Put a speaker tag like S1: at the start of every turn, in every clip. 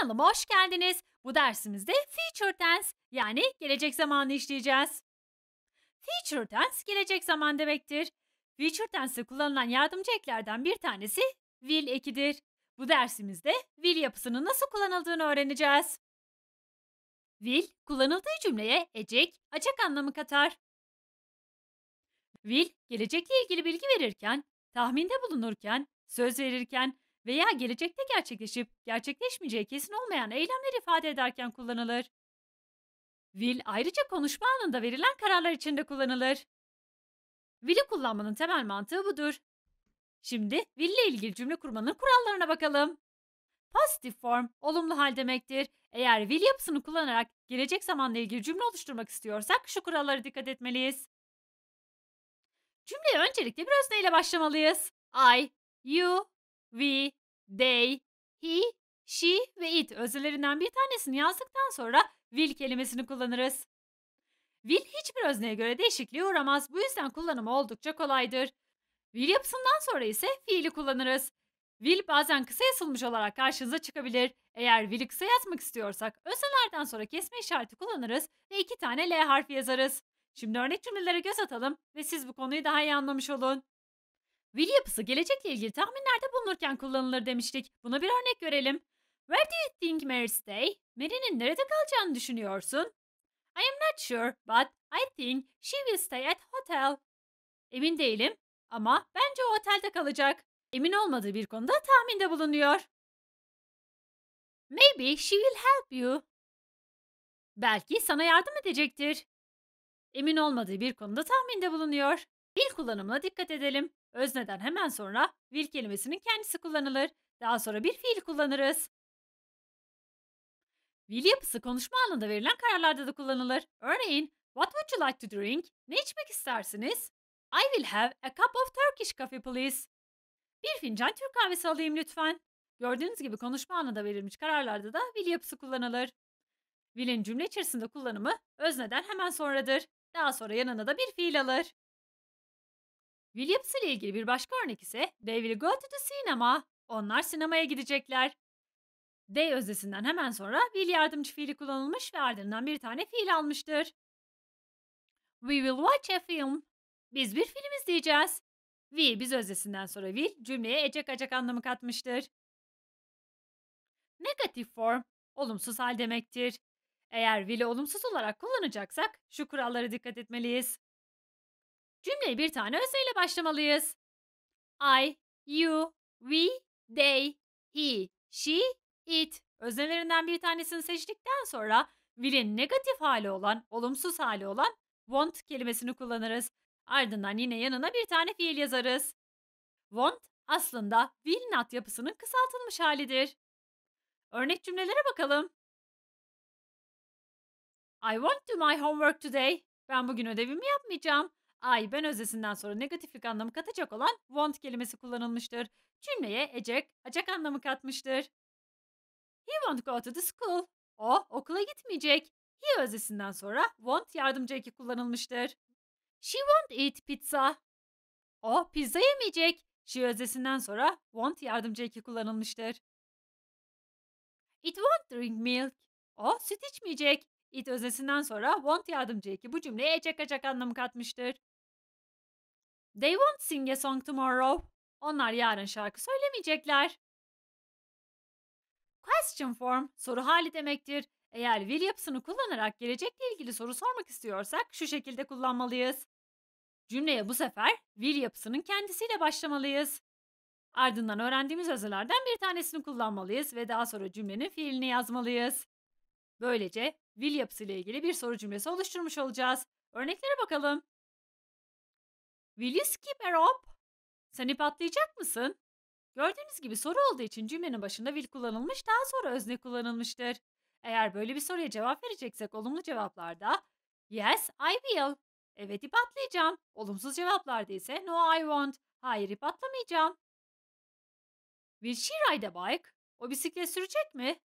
S1: Kanalıma hoş geldiniz. Bu dersimizde Future Tense yani gelecek zamanı işleyeceğiz. Future Tense gelecek zaman demektir. Future Tense kullanılan yardımcı eklerden bir tanesi will ekidir. Bu dersimizde will yapısının nasıl kullanıldığını öğreneceğiz. Will, kullanıldığı cümleye ecek, acak anlamı katar. Will, gelecekle ilgili bilgi verirken, tahminde bulunurken, söz verirken veya gelecekte gerçekleşip gerçekleşmeyeceği kesin olmayan eylemler ifade ederken kullanılır. Will ayrıca konuşma anında verilen kararlar içinde kullanılır. Will'i kullanmanın temel mantığı budur. Şimdi will ile ilgili cümle kurmanın kurallarına bakalım. Pozitif form olumlu hal demektir. Eğer will yapısını kullanarak gelecek zamanla ilgili cümle oluşturmak istiyorsak şu kurallara dikkat etmeliyiz. Cümleye öncelikle bir özneyle başlamalıyız. I, you, we, they, he, she ve it özelerinden bir tanesini yazdıktan sonra will kelimesini kullanırız. Will hiçbir özneye göre değişikliğe uğramaz. Bu yüzden kullanımı oldukça kolaydır. Will yapısından sonra ise fiili kullanırız. Will bazen kısa yazılmış olarak karşınıza çıkabilir. Eğer will'i kısa yazmak istiyorsak özelerden sonra kesme işareti kullanırız ve iki tane L harfi yazarız. Şimdi örnek cümlelere göz atalım ve siz bu konuyu daha iyi anlamış olun. Will yapısı gelecekle ilgili tahminlerde bulunurken kullanılır demiştik. Buna bir örnek görelim. Where do you think Mary stay? Mary'nin nerede kalacağını düşünüyorsun? I am not sure but I think she will stay at hotel. Emin değilim ama bence o otelde kalacak. Emin olmadığı bir konuda tahminde bulunuyor. Maybe she will help you. Belki sana yardım edecektir. Emin olmadığı bir konuda tahminde bulunuyor. Will kullanımına dikkat edelim. Özneden hemen sonra will kelimesinin kendisi kullanılır. Daha sonra bir fiil kullanırız. Will yapısı konuşma anında verilen kararlarda da kullanılır. Örneğin, what would you like to drink? Ne içmek istersiniz? I will have a cup of Turkish coffee please. Bir fincan Türk kahvesi alayım lütfen. Gördüğünüz gibi konuşma anında verilmiş kararlarda da will yapısı kullanılır. Will'in cümle içerisinde kullanımı özneden hemen sonradır. Daha sonra yanına da bir fiil alır. Will ile ilgili bir başka örnek ise They will go to the cinema. Onlar sinemaya gidecekler. They öznesinden hemen sonra will yardımcı fiili kullanılmış ve ardından bir tane fiil almıştır. We will watch a film. Biz bir film izleyeceğiz. We biz öznesinden sonra will cümleye ecek acak anlamı katmıştır. Negative form olumsuz hal demektir. Eğer will'i olumsuz olarak kullanacaksak şu kurallara dikkat etmeliyiz. Cümleye bir tane özneyle başlamalıyız. I, you, we, they, he, she, it öznelerinden bir tanesini seçtikten sonra will'in negatif hali olan, olumsuz hali olan want kelimesini kullanırız. Ardından yine yanına bir tane fiil yazarız. Want aslında will not yapısının kısaltılmış halidir. Örnek cümlelere bakalım. I won't do my homework today. Ben bugün ödevimi yapmayacağım ay ben öznesinden sonra negatiflik anlamı katacak olan want kelimesi kullanılmıştır. Cümleye ecek, acak anlamı katmıştır. He won't go to the school. O okula gitmeyecek. He öznesinden sonra want yardımcı eki kullanılmıştır. She won't eat pizza. O pizza yemeyecek. She öznesinden sonra want yardımcı eki kullanılmıştır. It won't drink milk. O süt içmeyecek. It öznesinden sonra want yardımcı eki bu cümleye ecek acak anlamı katmıştır. They won't sing a song tomorrow. Onlar yarın şarkı söylemeyecekler. Question form soru hali demektir. Eğer will yapısını kullanarak gelecekle ilgili soru sormak istiyorsak şu şekilde kullanmalıyız. Cümleye bu sefer will yapısının kendisiyle başlamalıyız. Ardından öğrendiğimiz özelerden bir tanesini kullanmalıyız ve daha sonra cümlenin fiilini yazmalıyız. Böylece will yapısıyla ilgili bir soru cümlesi oluşturmuş olacağız. Örneklere bakalım. Willis keeper up. Sen ip atlayacak mısın? Gördüğünüz gibi soru olduğu için cümlenin başında will kullanılmış daha sonra özne kullanılmıştır. Eğer böyle bir soruya cevap vereceksek olumlu cevaplarda yes I will, evet ip atlayacağım. Olumsuz cevaplarda ise no I won't, hayır ip atlamayacağım. Will she ride a bike? O bisiklet sürecek mi?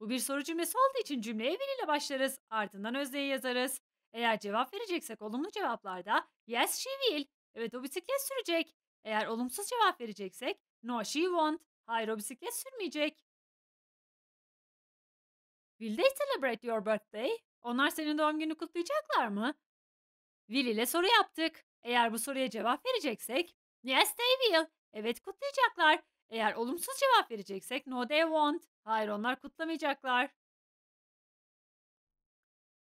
S1: Bu bir soru cümlesi olduğu için cümleye will ile başlarız. Ardından özneyi yazarız. Eğer cevap vereceksek olumlu cevaplarda yes she will, Evet o bisiklet sürecek. Eğer olumsuz cevap vereceksek no she won't. Hayır o bisiklet sürmeyecek. Will they celebrate your birthday? Onlar senin doğum gününü kutlayacaklar mı? Will ile soru yaptık. Eğer bu soruya cevap vereceksek yes they will. Evet kutlayacaklar. Eğer olumsuz cevap vereceksek no they won't. Hayır onlar kutlamayacaklar.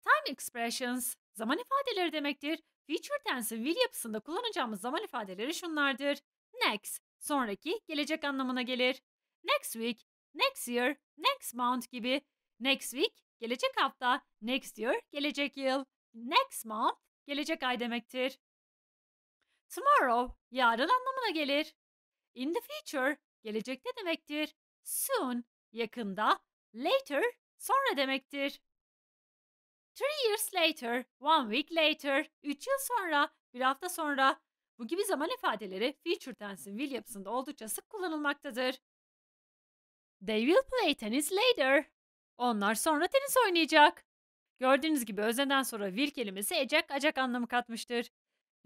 S1: Time expressions zaman ifadeleri demektir. Future tense'in will yapısında kullanacağımız zaman ifadeleri şunlardır. Next, sonraki, gelecek anlamına gelir. Next week, next year, next month gibi. Next week, gelecek hafta, next year, gelecek yıl. Next month, gelecek ay demektir. Tomorrow, yarın anlamına gelir. In the future, gelecekte demektir. Soon, yakında. Later, sonra demektir. Three years later, one week later, üç yıl sonra, bir hafta sonra bu gibi zaman ifadeleri future tense'in will yapısında oldukça sık kullanılmaktadır. They will play tennis later. Onlar sonra tenis oynayacak. Gördüğünüz gibi özneden sonra will kelimesi ecek acak anlamı katmıştır.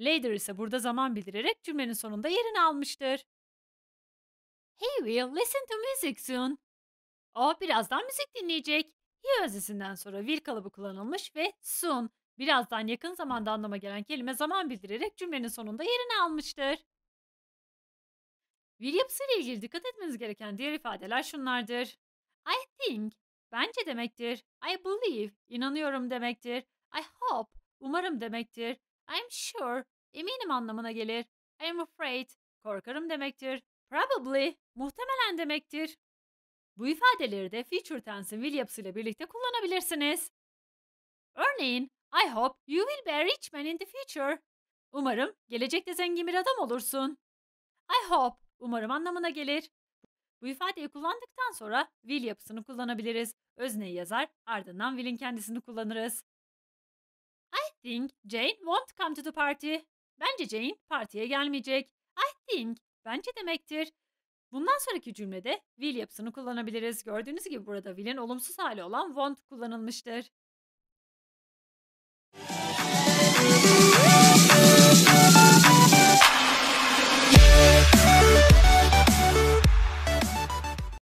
S1: Later ise burada zaman bildirerek cümlenin sonunda yerini almıştır. He will listen to music soon. O birazdan müzik dinleyecek. Y özesinden sonra will kalıbı kullanılmış ve soon birazdan yakın zamanda anlama gelen kelime zaman bildirerek cümlenin sonunda yerini almıştır. Will yapısıyla ilgili dikkat etmeniz gereken diğer ifadeler şunlardır. I think, bence demektir. I believe, inanıyorum demektir. I hope, umarım demektir. I'm sure, eminim anlamına gelir. I'm afraid, korkarım demektir. Probably, muhtemelen demektir. Bu ifadeleri de future tense'in will yapısıyla birlikte kullanabilirsiniz. Örneğin, I hope you will be a rich man in the future. Umarım gelecekte zengin bir adam olursun. I hope, umarım anlamına gelir. Bu ifadeyi kullandıktan sonra will yapısını kullanabiliriz. Özneyi yazar, ardından will'in kendisini kullanırız. I think Jane won't come to the party. Bence Jane partiye gelmeyecek. I think, bence demektir. Bundan sonraki cümlede will yapısını kullanabiliriz. Gördüğünüz gibi burada will'in olumsuz hali olan want kullanılmıştır.